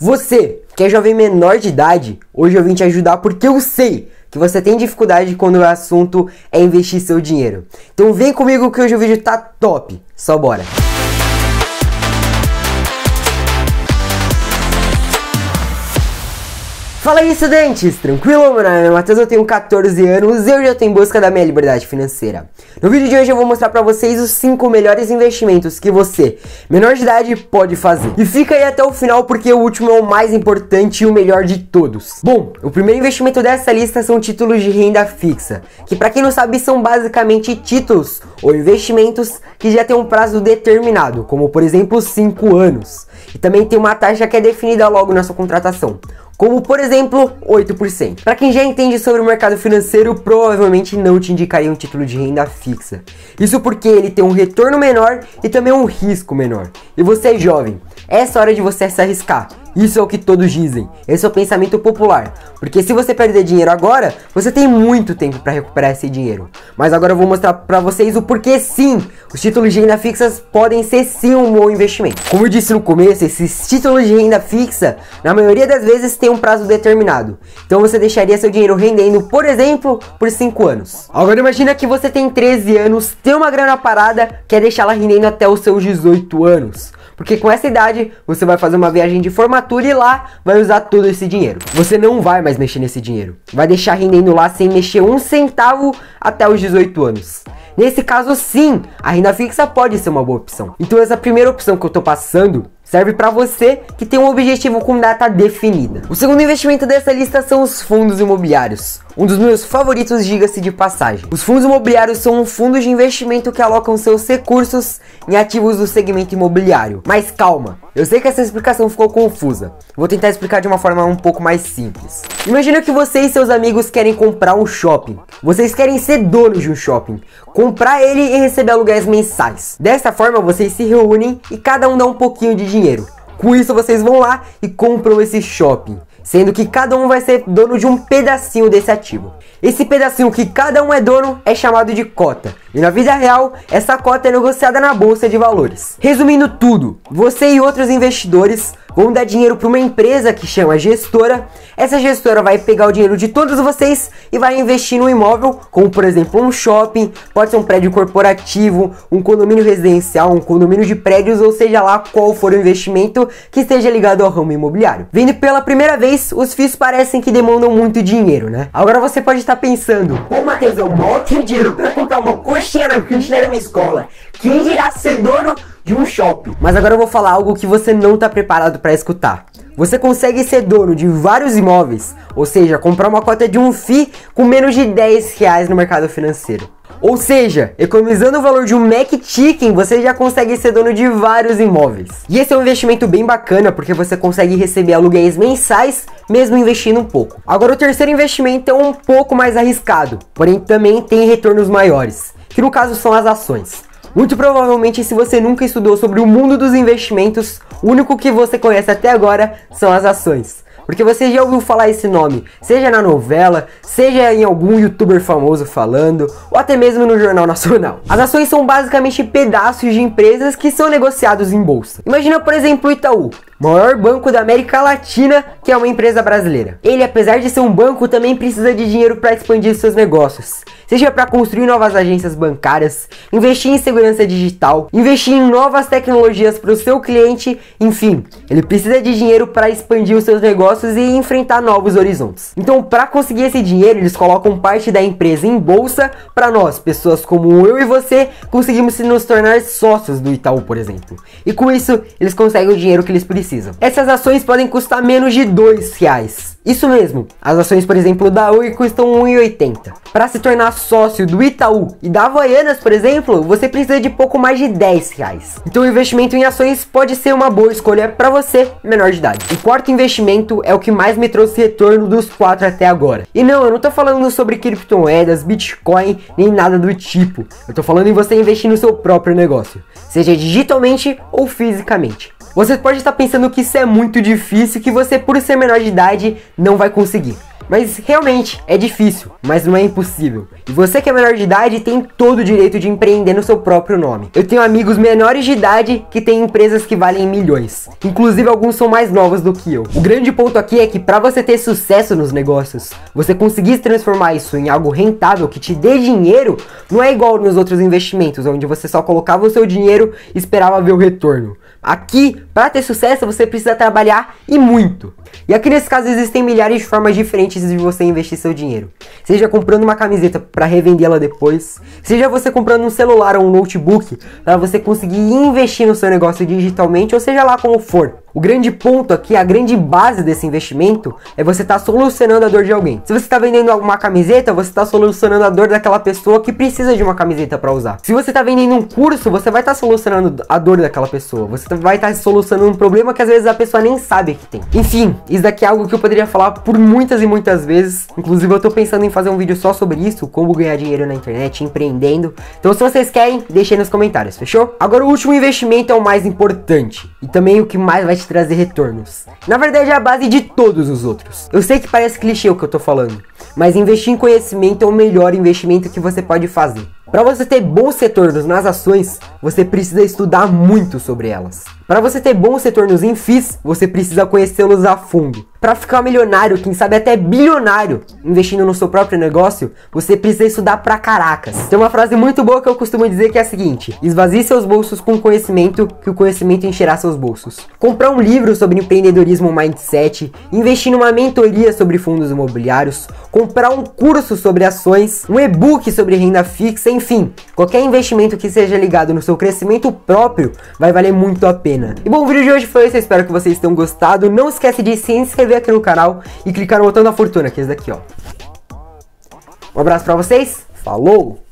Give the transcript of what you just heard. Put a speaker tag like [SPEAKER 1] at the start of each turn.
[SPEAKER 1] Você que é jovem menor de idade, hoje eu vim te ajudar porque eu sei que você tem dificuldade quando o assunto é investir seu dinheiro. Então vem comigo que hoje o vídeo tá top. Só bora. Fala aí, estudantes! Tranquilo? Meu nome é Matheus, eu tenho 14 anos e eu já tô em busca da minha liberdade financeira. No vídeo de hoje eu vou mostrar para vocês os 5 melhores investimentos que você, menor de idade, pode fazer. E fica aí até o final porque o último é o mais importante e o melhor de todos. Bom, o primeiro investimento dessa lista são títulos de renda fixa, que para quem não sabe são basicamente títulos ou investimentos que já tem um prazo determinado, como por exemplo 5 anos. E também tem uma taxa que é definida logo na sua contratação como por exemplo 8%. Para quem já entende sobre o mercado financeiro, provavelmente não te indicaria um título de renda fixa. Isso porque ele tem um retorno menor e também um risco menor. E você é jovem, essa hora de você se arriscar. Isso é o que todos dizem. Esse é o pensamento popular. Porque se você perder dinheiro agora, você tem muito tempo para recuperar esse dinheiro. Mas agora eu vou mostrar para vocês o porquê sim. Os títulos de renda fixas podem ser sim um bom investimento. Como eu disse no começo, esses títulos de renda fixa, na maioria das vezes, tem um prazo determinado. Então você deixaria seu dinheiro rendendo, por exemplo, por 5 anos. Agora imagina que você tem 13 anos, tem uma grana parada, quer deixá-la rendendo até os seus 18 anos. Porque com essa idade faculdade, você vai fazer uma viagem de formatura e lá vai usar todo esse dinheiro. Você não vai mais mexer nesse dinheiro. Vai deixar rendendo lá sem mexer um centavo até os 18 anos. Nesse caso, sim, a renda fixa pode ser uma boa opção. Então, essa é primeira opção que eu tô passando Serve para você que tem um objetivo com data definida. O segundo investimento dessa lista são os fundos imobiliários. Um dos meus favoritos, diga-se de passagem. Os fundos imobiliários são um fundo de investimento que alocam seus recursos em ativos do segmento imobiliário. Mas calma, eu sei que essa explicação ficou confusa. Vou tentar explicar de uma forma um pouco mais simples. Imagina que você e seus amigos querem comprar um shopping. Vocês querem ser donos de um shopping, comprar ele e receber aluguéis mensais. Dessa forma, vocês se reúnem e cada um dá um pouquinho de dinheiro dinheiro. Com isso, vocês vão lá e compram esse shopping, sendo que cada um vai ser dono de um pedacinho desse ativo. Esse pedacinho que cada um é dono é chamado de cota. E na vida real, essa cota é negociada na bolsa de valores. Resumindo tudo, você e outros investidores vão dar dinheiro para uma empresa que chama gestora. Essa gestora vai pegar o dinheiro de todos vocês e vai investir no imóvel, como por exemplo um shopping, pode ser um prédio corporativo, um condomínio residencial, um condomínio de prédios, ou seja lá qual for o investimento que esteja ligado ao ramo imobiliário. Vindo pela primeira vez, os FIIs parecem que demandam muito dinheiro, né? Agora você pode estar pensando, ô Matheus, eu dinheiro para comprar uma coisa cheiro que era uma escola. Quem irá ser dono de um shopping? Mas agora eu vou falar algo que você não está preparado para escutar. Você consegue ser dono de vários imóveis, ou seja, comprar uma cota de um FI com menos de 10 reais no mercado financeiro. Ou seja, economizando o valor de um Mac Chicken, você já consegue ser dono de vários imóveis. E esse é um investimento bem bacana, porque você consegue receber aluguéis mensais, mesmo investindo um pouco. Agora, o terceiro investimento é um pouco mais arriscado, porém também tem retornos maiores que no caso são as ações. Muito provavelmente, se você nunca estudou sobre o mundo dos investimentos, o único que você conhece até agora são as ações. Porque você já ouviu falar esse nome, seja na novela, seja em algum youtuber famoso falando, ou até mesmo no Jornal Nacional. As ações são basicamente pedaços de empresas que são negociados em bolsa. Imagina, por exemplo, o Itaú, maior banco da América Latina, que é uma empresa brasileira. Ele, apesar de ser um banco, também precisa de dinheiro para expandir seus negócios seja para construir novas agências bancárias, investir em segurança digital, investir em novas tecnologias para o seu cliente, enfim, ele precisa de dinheiro para expandir os seus negócios e enfrentar novos horizontes. Então, para conseguir esse dinheiro, eles colocam parte da empresa em bolsa para nós, pessoas como eu e você, conseguimos nos tornar sócios do Itaú, por exemplo. E com isso, eles conseguem o dinheiro que eles precisam. Essas ações podem custar menos de dois reais. Isso mesmo, as ações, por exemplo, da Oi custam 1,80. Para se tornar sócio do Itaú e da Havaianas, por exemplo, você precisa de pouco mais de 10 reais. Então o investimento em ações pode ser uma boa escolha para você, menor de idade. O quarto investimento é o que mais me trouxe retorno dos quatro até agora. E não, eu não tô falando sobre criptomoedas, Bitcoin, nem nada do tipo. Eu tô falando em você investir no seu próprio negócio, seja digitalmente ou fisicamente. Você pode estar pensando que isso é muito difícil, que você por ser menor de idade não vai conseguir. Mas realmente é difícil, mas não é impossível. E você que é menor de idade tem todo o direito de empreender no seu próprio nome. Eu tenho amigos menores de idade que têm empresas que valem milhões. Inclusive alguns são mais novos do que eu. O grande ponto aqui é que para você ter sucesso nos negócios, você conseguir transformar isso em algo rentável que te dê dinheiro, não é igual nos outros investimentos, onde você só colocava o seu dinheiro e esperava ver o retorno. Aqui, para ter sucesso, você precisa trabalhar e muito. E aqui nesse caso existem milhares de formas diferentes de você investir seu dinheiro. Seja comprando uma camiseta para revendê-la depois, seja você comprando um celular ou um notebook para você conseguir investir no seu negócio digitalmente, ou seja lá como for. O grande ponto aqui, a grande base desse investimento é você estar tá solucionando a dor de alguém. Se você está vendendo alguma camiseta, você está solucionando a dor daquela pessoa que precisa de uma camiseta para usar. Se você está vendendo um curso, você vai estar tá solucionando a dor daquela pessoa. Você tá, vai estar tá solucionando um problema que às vezes a pessoa nem sabe que tem. Enfim, isso daqui é algo que eu poderia falar por muitas e muitas vezes. Inclusive, eu estou pensando em fazer um vídeo só sobre isso, como ganhar dinheiro na internet, empreendendo. Então, se vocês querem, deixem nos comentários, fechou? Agora, o último investimento é o mais importante e também o que mais vai te trazer retornos. Na verdade, é a base de todos os outros. Eu sei que parece clichê o que eu tô falando, mas investir em conhecimento é o melhor investimento que você pode fazer. Para você ter bons retornos nas ações, você precisa estudar muito sobre elas. Para você ter bons retornos em FIIs, você precisa conhecê-los a fundo. Para ficar milionário, quem sabe até bilionário, investindo no seu próprio negócio, você precisa estudar pra caracas. Tem uma frase muito boa que eu costumo dizer que é a seguinte: esvazie seus bolsos com conhecimento, que o conhecimento encherá seus bolsos. Comprar um livro sobre empreendedorismo mindset, investir numa mentoria sobre fundos imobiliários, comprar um curso sobre ações, um e-book sobre renda fixa, enfim, qualquer investimento que seja ligado no seu crescimento próprio vai valer muito a pena pena. E bom, o vídeo de hoje foi esse, eu espero que vocês tenham gostado. Não esquece de se inscrever aqui no canal e clicar no botão da fortuna, que é esse daqui, ó. Um abraço pra vocês, falou!